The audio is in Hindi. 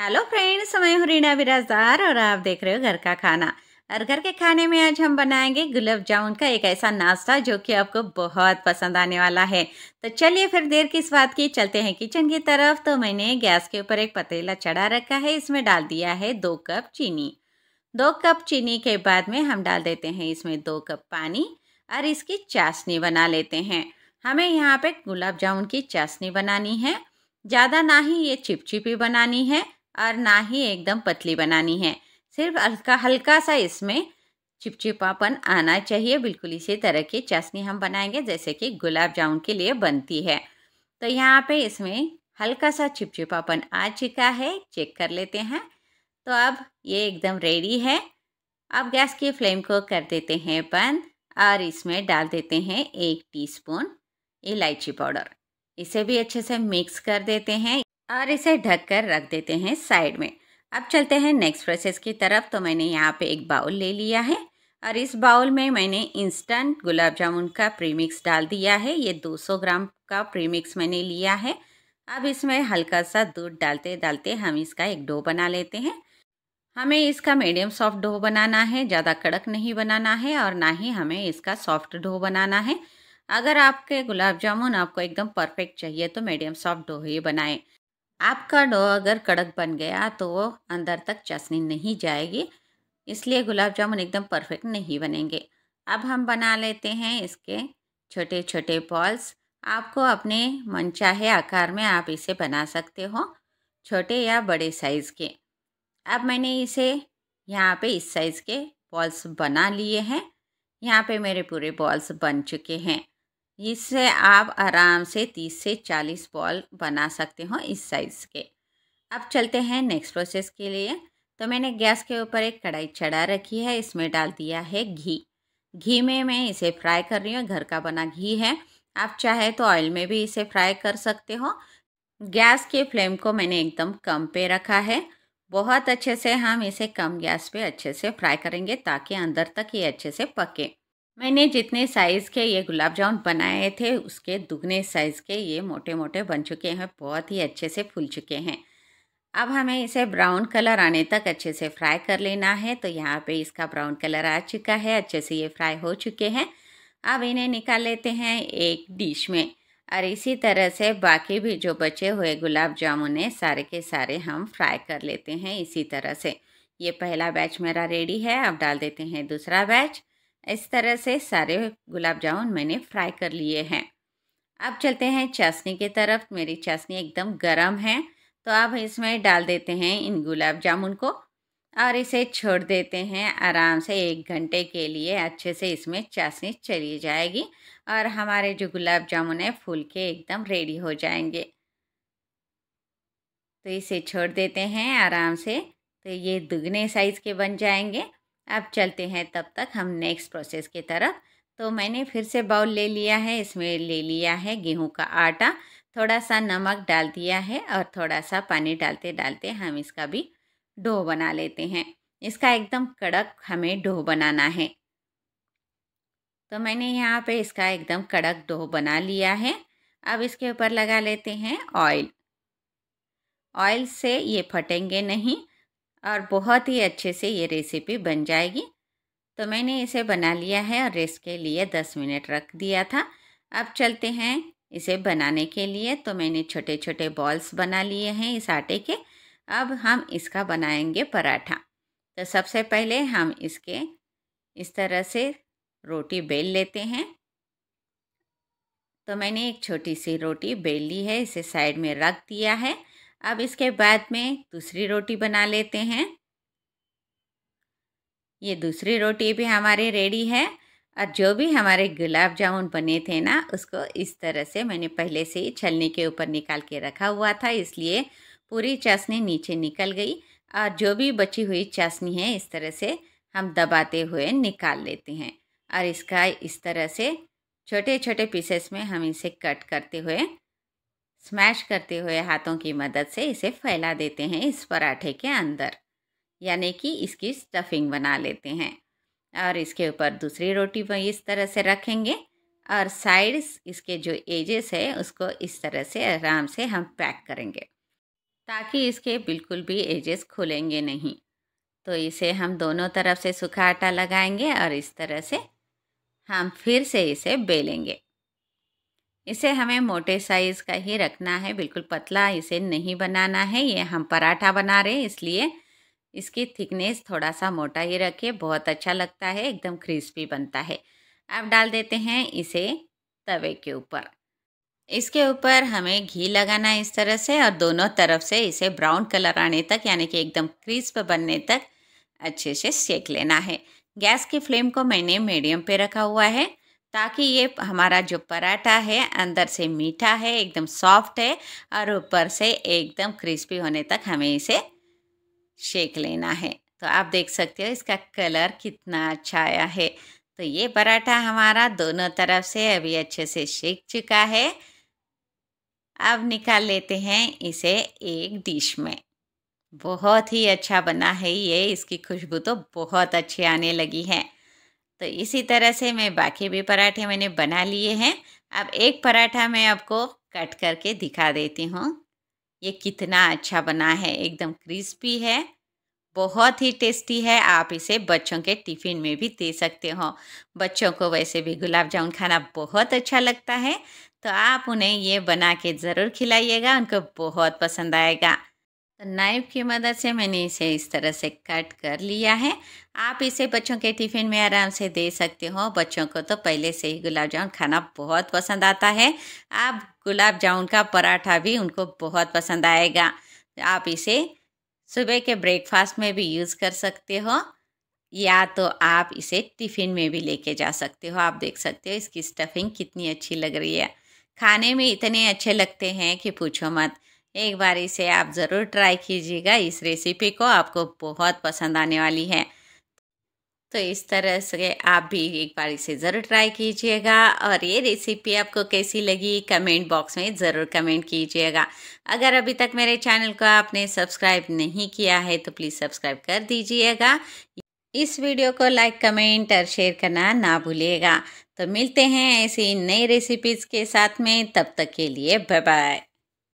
हेलो फ्रेंड्स मैं हूँ रीना बिराजदार और आप देख रहे हो घर का खाना और घर के खाने में आज हम बनाएंगे गुलाब जामुन का एक ऐसा नाश्ता जो कि आपको बहुत पसंद आने वाला है तो चलिए फिर देर किस बात की चलते हैं किचन की तरफ तो मैंने गैस के ऊपर एक पतीला चढ़ा रखा है इसमें डाल दिया है दो कप चीनी दो कप चीनी के बाद में हम डाल देते हैं इसमें दो कप पानी और इसकी चाशनी बना लेते हैं हमें यहाँ पे गुलाब जामुन की चाशनी बनानी है ज़्यादा ना ही ये चिपचिपी बनानी है और ना ही एकदम पतली बनानी है सिर्फ हल्का हल्का सा इसमें चिपचिपापन आना चाहिए बिल्कुल इसी तरह की चाशनी हम बनाएंगे जैसे कि गुलाब जामुन के लिए बनती है तो यहाँ पे इसमें हल्का सा चिपचिपापन आ चुका है चेक कर लेते हैं तो अब ये एकदम रेडी है अब गैस की फ्लेम को कर देते हैं बंद और इसमें डाल देते हैं एक टीस्पून इलायची पाउडर इसे भी अच्छे से मिक्स कर देते हैं और इसे ढक कर रख देते हैं साइड में अब चलते हैं नेक्स्ट प्रोसेस की तरफ तो मैंने यहाँ पे एक बाउल ले लिया है और इस बाउल में मैंने इंस्टेंट गुलाब जामुन का प्रीमिक्स डाल दिया है ये 200 ग्राम का प्रीमिक्स मैंने लिया है अब इसमें हल्का सा दूध डालते डालते हम इसका एक डो बना लेते हैं हमें इसका मीडियम सॉफ्ट डो बनाना है ज़्यादा कड़क नहीं बनाना है और ना ही हमें इसका सॉफ्ट डो बनाना है अगर आपके गुलाब जामुन आपको एकदम परफेक्ट चाहिए तो मीडियम सॉफ्ट डो ही बनाएं आपका डो अगर कड़क बन गया तो वो अंदर तक चाशनी नहीं जाएगी इसलिए गुलाब जामुन एकदम परफेक्ट नहीं बनेंगे अब हम बना लेते हैं इसके छोटे छोटे बॉल्स आपको अपने मनचाहे आकार में आप इसे बना सकते हो छोटे या बड़े साइज़ के अब मैंने इसे यहाँ पे इस साइज़ के बॉल्स बना लिए हैं यहाँ पे मेरे पूरे बॉल्स बन चुके हैं इससे आप आराम से तीस से चालीस बॉल बना सकते हो इस साइज़ के अब चलते हैं नेक्स्ट प्रोसेस के लिए तो मैंने गैस के ऊपर एक कढ़ाई चढ़ा रखी है इसमें डाल दिया है घी घी में मैं इसे फ्राई कर रही हूँ घर का बना घी है आप चाहे तो ऑयल में भी इसे फ्राई कर सकते हो गैस के फ्लेम को मैंने एकदम कम पे रखा है बहुत अच्छे से हम इसे कम गैस पे अच्छे से फ्राई करेंगे ताकि अंदर तक ये अच्छे से पके मैंने जितने साइज़ के ये गुलाब जामुन बनाए थे उसके दुगने साइज़ के ये मोटे मोटे बन चुके हैं बहुत ही अच्छे से फूल चुके हैं अब हमें इसे ब्राउन कलर आने तक अच्छे से फ्राई कर लेना है तो यहाँ पे इसका ब्राउन कलर आ चुका है अच्छे से ये फ्राई हो चुके हैं अब इन्हें निकाल लेते हैं एक डिश में और इसी तरह से बाकी भी जो बचे हुए गुलाब जामुन है सारे के सारे हम फ्राई कर लेते हैं इसी तरह से ये पहला बैच मेरा रेडी है अब डाल देते हैं दूसरा बैच इस तरह से सारे गुलाब जामुन मैंने फ्राई कर लिए हैं अब चलते हैं चाशनी की तरफ मेरी चाशनी एकदम गर्म है तो अब इसमें डाल देते हैं इन गुलाब जामुन को और इसे छोड़ देते हैं आराम से एक घंटे के लिए अच्छे से इसमें चाशनी चली जाएगी और हमारे जो गुलाब जामुन है फूल के एकदम रेडी हो जाएंगे तो इसे छोड़ देते हैं आराम से तो ये दुगने साइज़ के बन जाएंगे अब चलते हैं तब तक हम नेक्स्ट प्रोसेस की तरफ तो मैंने फिर से बाउल ले लिया है इसमें ले लिया है गेहूं का आटा थोड़ा सा नमक डाल दिया है और थोड़ा सा पानी डालते डालते हम इसका भी डो बना लेते हैं इसका एकदम कड़क हमें डो बनाना है तो मैंने यहाँ पे इसका एकदम कड़क डो बना लिया है अब इसके ऊपर लगा लेते हैं ऑयल ऑयल से ये फटेंगे नहीं और बहुत ही अच्छे से ये रेसिपी बन जाएगी तो मैंने इसे बना लिया है और रेस्ट के लिए दस मिनट रख दिया था अब चलते हैं इसे बनाने के लिए तो मैंने छोटे छोटे बॉल्स बना लिए हैं इस आटे के अब हम इसका बनाएंगे पराठा तो सबसे पहले हम इसके इस तरह से रोटी बेल लेते हैं तो मैंने एक छोटी सी रोटी बेल ली है इसे साइड में रख दिया है अब इसके बाद में दूसरी रोटी बना लेते हैं ये दूसरी रोटी भी हमारे रेडी है और जो भी हमारे गुलाब जामुन बने थे ना उसको इस तरह से मैंने पहले से ही छलनी के ऊपर निकाल के रखा हुआ था इसलिए पूरी चाशनी नीचे निकल गई और जो भी बची हुई चाशनी है इस तरह से हम दबाते हुए निकाल लेते हैं और इसका इस तरह से छोटे छोटे पीसेस में हम इसे कट करते हुए स्मैश करते हुए हाथों की मदद से इसे फैला देते हैं इस पराठे के अंदर यानी कि इसकी स्टफिंग बना लेते हैं और इसके ऊपर दूसरी रोटी भी इस तरह से रखेंगे और साइड्स इसके जो एजेस है उसको इस तरह से आराम से हम पैक करेंगे ताकि इसके बिल्कुल भी एजेस खुलेंगे नहीं तो इसे हम दोनों तरफ से सूखा आटा लगाएंगे और इस तरह से हम फिर से इसे बेलेंगे इसे हमें मोटे साइज़ का ही रखना है बिल्कुल पतला इसे नहीं बनाना है ये हम पराठा बना रहे हैं इसलिए इसकी थिकनेस थोड़ा सा मोटा ही रखे बहुत अच्छा लगता है एकदम क्रिस्पी बनता है अब डाल देते हैं इसे तवे के ऊपर इसके ऊपर हमें घी लगाना है इस तरह से और दोनों तरफ से इसे ब्राउन कलर आने तक यानी कि एकदम क्रिस्प बनने तक अच्छे से सेक लेना है गैस की फ्लेम को मैंने मीडियम पे रखा हुआ है ताकि ये हमारा जो पराठा है अंदर से मीठा है एकदम सॉफ्ट है और ऊपर से एकदम क्रिस्पी होने तक हमें इसे शेक लेना है तो आप देख सकते हो इसका कलर कितना अच्छा आया है तो ये पराठा हमारा दोनों तरफ से अभी अच्छे से सेक चुका है अब निकाल लेते हैं इसे एक डिश में बहुत ही अच्छा बना है ये इसकी खुशबू तो बहुत अच्छी आने लगी है तो इसी तरह से मैं बाकी भी पराठे मैंने बना लिए हैं अब एक पराठा मैं आपको कट करके दिखा देती हूँ ये कितना अच्छा बना है एकदम क्रिस्पी है बहुत ही टेस्टी है आप इसे बच्चों के टिफ़िन में भी दे सकते हो बच्चों को वैसे भी गुलाब जामुन खाना बहुत अच्छा लगता है तो आप उन्हें ये बना के ज़रूर खिलाइएगा उनको बहुत पसंद आएगा तो नाइफ की मदद से मैंने इसे इस तरह से कट कर लिया है आप इसे बच्चों के टिफ़िन में आराम से दे सकते हो बच्चों को तो पहले से ही गुलाब जामुन खाना बहुत पसंद आता है आप गुलाब जामुन का पराठा भी उनको बहुत पसंद आएगा आप इसे सुबह के ब्रेकफास्ट में भी यूज़ कर सकते हो या तो आप इसे टिफ़िन में भी लेके जा सकते हो आप देख सकते हो इसकी स्टफिंग कितनी अच्छी लग रही है खाने में इतने अच्छे लगते हैं कि पूछो मत एक बार इसे आप ज़रूर ट्राई कीजिएगा इस रेसिपी को आपको बहुत पसंद आने वाली है तो इस तरह से आप भी एक बार इसे ज़रूर ट्राई कीजिएगा और ये रेसिपी आपको कैसी लगी कमेंट बॉक्स में ज़रूर कमेंट कीजिएगा अगर अभी तक मेरे चैनल को आपने सब्सक्राइब नहीं किया है तो प्लीज़ सब्सक्राइब कर दीजिएगा इस वीडियो को लाइक कमेंट और शेयर करना ना भूलिएगा तो मिलते हैं ऐसी नई रेसिपीज़ के साथ में तब तक के लिए बाय बाय